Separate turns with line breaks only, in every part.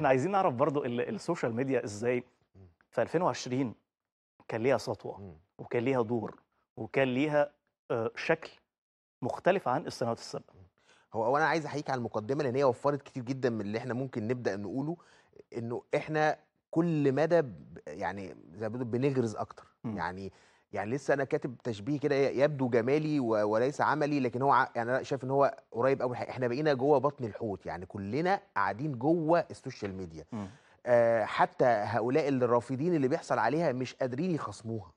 احنا عايزين نعرف برضو السوشيال ميديا ازاي في 2020 كان ليها سطوه وكان ليها دور وكان ليها آه، شكل مختلف عن السنوات السابقه هو اولا عايز احييك على المقدمه لان هي وفرت كتير جدا من اللي احنا ممكن نبدا نقوله انه احنا كل مدى يعني زي ما بنجرز اكتر يعني يعني لسه انا كاتب تشبيه كده يبدو جمالي وليس عملي لكن هو يعني انا شايف ان هو قريب قوي احنا بقينا جوه بطن الحوت يعني كلنا قاعدين جوه السوشيال ميديا إمم. آه حتى هؤلاء الرافضين اللي بيحصل عليها مش قادرين يخصموها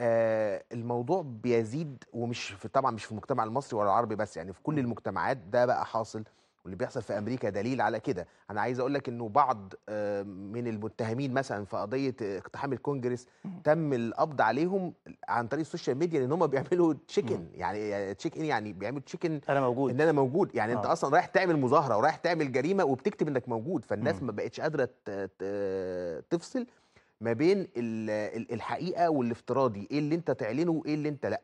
آه الموضوع بيزيد ومش في طبعا مش في المجتمع المصري ولا العربي بس يعني في كل إمم. المجتمعات ده بقى حاصل واللي بيحصل في امريكا دليل على كده انا عايز اقول لك انه بعض من المتهمين مثلا في قضيه اقتحام الكونجرس تم القبض عليهم عن طريق السوشيال ميديا لان هم بيعملوا تشيكن يعني تشيكن يعني بيعملوا تشيكن انا موجود ان انا موجود يعني آه. انت اصلا رايح تعمل مظاهره ورايح تعمل جريمه وبتكتب انك موجود فالناس ما بقتش قادره تفصل ما بين الحقيقه والافتراضي ايه اللي انت تعلنه وايه اللي انت لا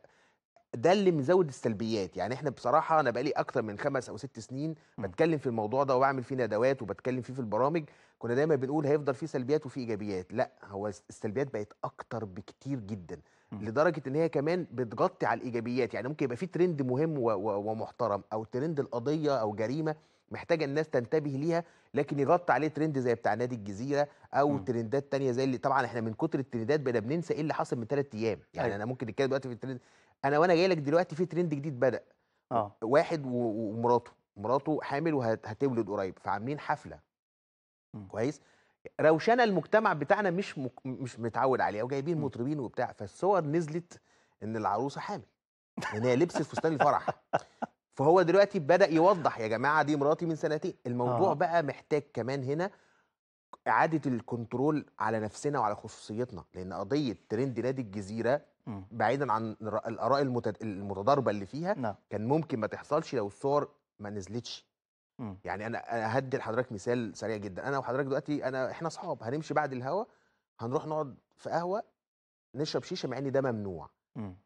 ده اللي مزود السلبيات يعني احنا بصراحه انا بقالي اكتر من خمس او ست سنين بتكلم في الموضوع ده وبعمل فيه ندوات وبتكلم فيه في البرامج كنا دايما بنقول هيفضل فيه سلبيات وفيه ايجابيات لا هو السلبيات بقت اكتر بكتير جدا لدرجه ان هي كمان بتغطي على الايجابيات يعني ممكن يبقى في ترند مهم ومحترم او ترند القضيه او جريمه محتاجه الناس تنتبه ليها لكن يغطي عليه ترند زي بتاع نادي الجزيره او م. ترندات تانية زي اللي طبعا احنا من كتر الترندات بقينا بننسى ايه اللي حصل من ثلاث ايام يعني أي. أيوة. انا ممكن نتكلم دلوقتي في الترند انا وانا جاي لك دلوقتي في ترند جديد بدا آه. واحد ومراته مراته حامل وهتولد قريب فعاملين حفله م. كويس روشنه المجتمع بتاعنا مش مك... مش متعود عليها وجايبين مطربين وبتاع فالصور نزلت ان العروسه حامل ان هي لبست فستان الفرح فهو دلوقتي بدا يوضح يا جماعه دي مراتي من سنتين الموضوع آه. بقى محتاج كمان هنا اعاده الكنترول على نفسنا وعلى خصوصيتنا لان قضيه ترند نادي الجزيره م. إمم. بعيدا عن الاراء المتضاربه اللي فيها نا. نعم. كان ممكن ما تحصلش لو الصور ما نزلتش م. إمم. يعني انا هدي لحضرتك مثال سريع جدا انا وحضرتك دلوقتي انا احنا اصحاب هنمشي بعد الهوا هنروح نقعد في قهوه نشرب شيشه مع ان ده ممنوع م. إمم.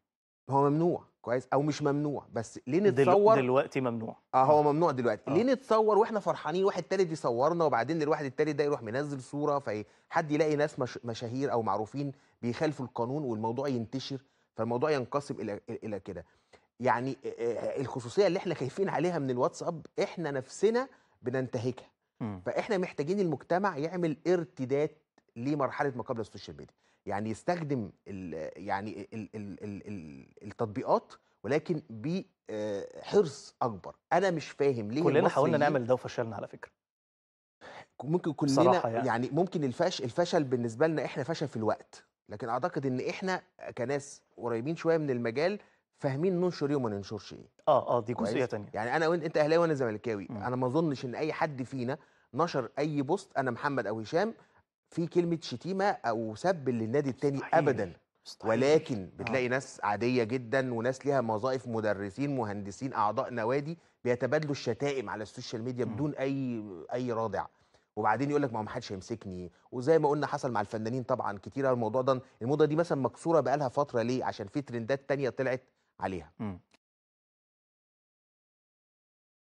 هو ممنوع كويس او مش ممنوع بس ليه نتصور دلوقتي ممنوع اه هو ممنوع دلوقتي آه. ليه نتصور واحنا فرحانين واحد تالت يصورنا وبعدين الواحد التالت ده يروح منزل صوره فحد يلاقي ناس مش... مشاهير او معروفين بيخالفوا القانون والموضوع ينتشر فالموضوع ينقسم الى الى كده يعني آه، آه، آه، الخصوصيه اللي احنا خايفين عليها من الواتساب احنا نفسنا بننتهكها م. فاحنا محتاجين المجتمع يعمل ارتداد لمرحله ما قبل السوشيال ميديا يعني يستخدم الـ يعني الـ الـ الـ الـ التطبيقات ولكن بحرص آه، اكبر انا مش فاهم ليه كلنا حاولنا نعمل ده وفشلنا على فكره ممكن كلنا يعني. يعني ممكن الفش الفشل بالنسبه لنا احنا فشل في الوقت لكن اعتقد ان احنا كناس قريبين شويه من المجال فاهمين ننشر ايه وما ننشرش ايه اه اه دي جزئيه ثانيه يعني انا وانت اهلاوي وانا زملكاوي انا ما اظنش ان اي حد فينا نشر اي بوست انا محمد او هشام في كلمه شتيمه او سب للنادي التاني صحيح. ابدا مستحيل. ولكن بتلاقي آه. ناس عاديه جدا وناس ليها وظائف مدرسين مهندسين اعضاء نوادي بيتبادلوا الشتائم على السوشيال ميديا م. بدون اي اي رادع وبعدين يقول لك ما هو محدش هيمسكني وزي ما قلنا حصل مع الفنانين طبعا كتير الموضوع ده الموضه دي مثلا مكسوره بقالها فتره ليه عشان في ترندات تانية طلعت عليها م.